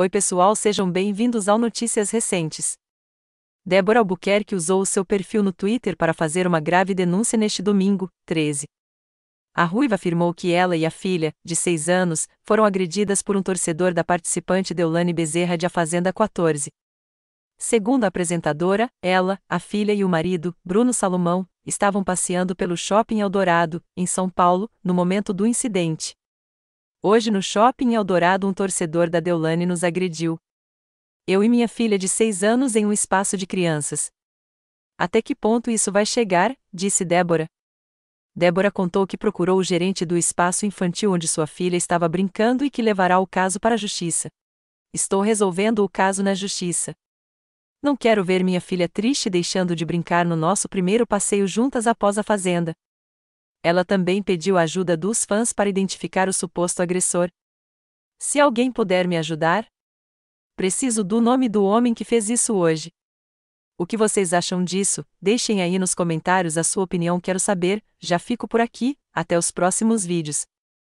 Oi pessoal, sejam bem-vindos ao Notícias Recentes. Débora Albuquerque usou o seu perfil no Twitter para fazer uma grave denúncia neste domingo, 13. A ruiva afirmou que ela e a filha, de 6 anos, foram agredidas por um torcedor da participante Deolane Bezerra de A Fazenda 14. Segundo a apresentadora, ela, a filha e o marido, Bruno Salomão, estavam passeando pelo shopping Eldorado, em São Paulo, no momento do incidente. Hoje no shopping Eldorado um torcedor da Deolane nos agrediu. Eu e minha filha de seis anos em um espaço de crianças. Até que ponto isso vai chegar? disse Débora. Débora contou que procurou o gerente do espaço infantil onde sua filha estava brincando e que levará o caso para a justiça. Estou resolvendo o caso na justiça. Não quero ver minha filha triste deixando de brincar no nosso primeiro passeio juntas após a fazenda. Ela também pediu ajuda dos fãs para identificar o suposto agressor. Se alguém puder me ajudar? Preciso do nome do homem que fez isso hoje. O que vocês acham disso? Deixem aí nos comentários a sua opinião, quero saber. Já fico por aqui, até os próximos vídeos.